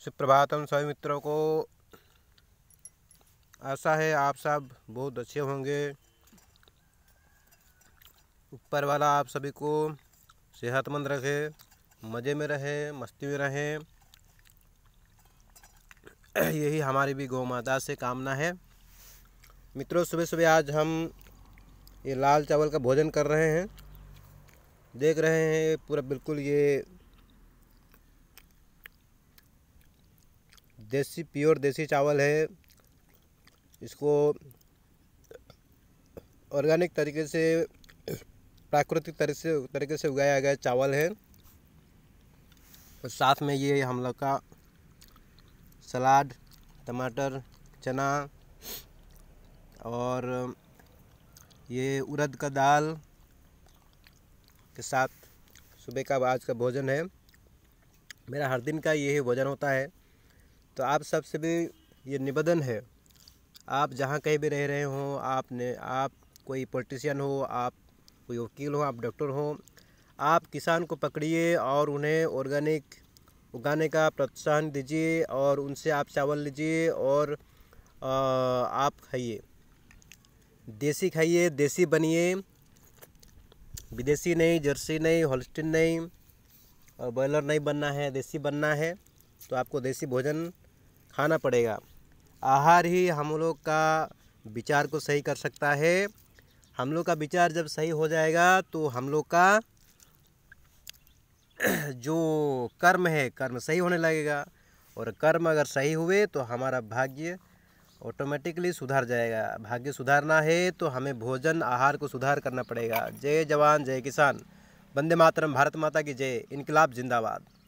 सुप्रभातम सभी मित्रों को आशा है आप सब बहुत अच्छे होंगे ऊपर वाला आप सभी को सेहतमंद रखे मज़े में रहे मस्ती में रहें यही हमारी भी गौ माता से कामना है मित्रों सुबह सुबह आज हम ये लाल चावल का भोजन कर रहे हैं देख रहे हैं पूरा बिल्कुल ये देसी प्योर देसी चावल है इसको ऑर्गेनिक तरीके से प्राकृतिक तरीके से तरीके से उगाया गया चावल है और साथ में ये हम लोग का सलाद टमाटर चना और ये उड़द का दाल के साथ सुबह का आज का भोजन है मेरा हर दिन का यही भोजन होता है तो आप सबसे भी ये निवेदन है आप जहाँ कहीं भी रह रहे हों आपने आप कोई पॉलिटिशियन हो आप कोई वकील हो आप डॉक्टर हो आप किसान को पकड़िए और उन्हें ऑर्गेनिक उगाने का प्रोत्साहन दीजिए और उनसे आप चावल लीजिए और आप खाइए देसी खाइए देसी बनिए विदेशी नहीं जर्सी नहीं होलस्टिन नहीं और बॉयलर नहीं बनना है देसी बनना है तो आपको देसी भोजन खाना पड़ेगा आहार ही हम लोग का विचार को सही कर सकता है हम लोग का विचार जब सही हो जाएगा तो हम लोग का जो कर्म है कर्म सही होने लगेगा और कर्म अगर सही हुए तो हमारा भाग्य ऑटोमेटिकली सुधार जाएगा भाग्य सुधारना है तो हमें भोजन आहार को सुधार करना पड़ेगा जय जवान जय किसान वंदे मातरम भारत माता की जय इनकलाब जिंदाबाद